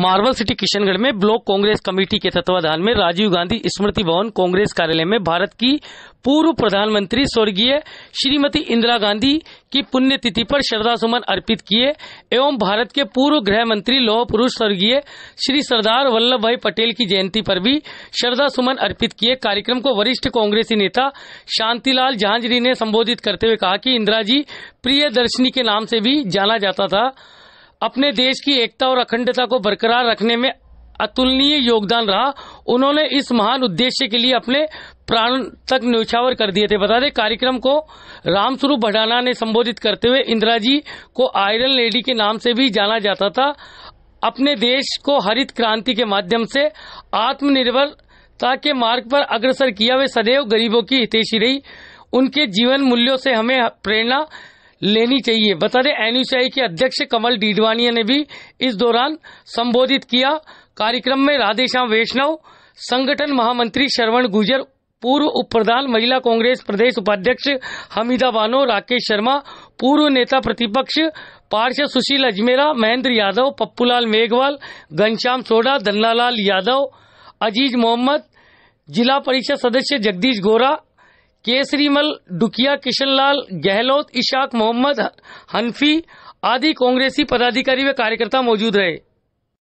marble city Kishangarh में block Congress committee के तत्वाधान में राजीव गांधी स्मृति भवन कांग्रेस कार्यालय में भारत की पूर्व प्रधानमंत्री स्वर्गीय श्रीमती इंदिरा गांधी की पुण्यतिथि पर श्रद्धा सुमन अर्पित किए एवं भारत के पूर्व गृह मंत्री लौह पुरुष स्वर्गीय श्री सरदार वल्लभ भाई पटेल की जयंती पर भी श्रद्धा सुमन अर्पित किए कार्यक्रम को वरिष्ठ कांग्रेसी नेता शांतिलाल झांझरी ने संबोधित करते हुए कहा कि इंदिरा जी प्रिय दर्शनी के नाम से भी जाना जाता था अपने देश की एकता और अखंडता को बरकरार रखने में अतुलनीय योगदान रहा उन्होंने इस महान उद्देश्य के लिए अपने प्राण तक न्यौछावर कर दिए थे बता दें कार्यक्रम को रामस्वरूप भडाना ने संबोधित करते हुए इंदिरा जी को आयरन लेडी के नाम से भी जाना जाता था अपने देश को हरित क्रांति के माध्यम से आत्मनिर्भरता के मार्ग पर अग्रसर किया वे सदैव गरीबों की हितेशी रही उनके जीवन मूल्यों से हमें प्रेरणा लेनी चाहिए बता दें एनयूसीआई के अध्यक्ष कमल डीडवानिया ने भी इस दौरान संबोधित किया कार्यक्रम में राधेश्याम वैष्णव संगठन महामंत्री श्रवण गुजर पूर्व उप प्रधान महिला कांग्रेस प्रदेश उपाध्यक्ष हमीदा बानो राकेश शर्मा पूर्व नेता प्रतिपक्ष पार्षद सुशील अजमेरा महेंद्र यादव पप्पूलाल मेघवाल घनश्याम सोडा धन्नालाल यादव अजीज मोहम्मद जिला परिषद सदस्य जगदीश गोरा केसरीमल डुकिया किशनलाल गहलोत इशाक मोहम्मद हनफी आदि कांग्रेसी पदाधिकारी व कार्यकर्ता मौजूद रहे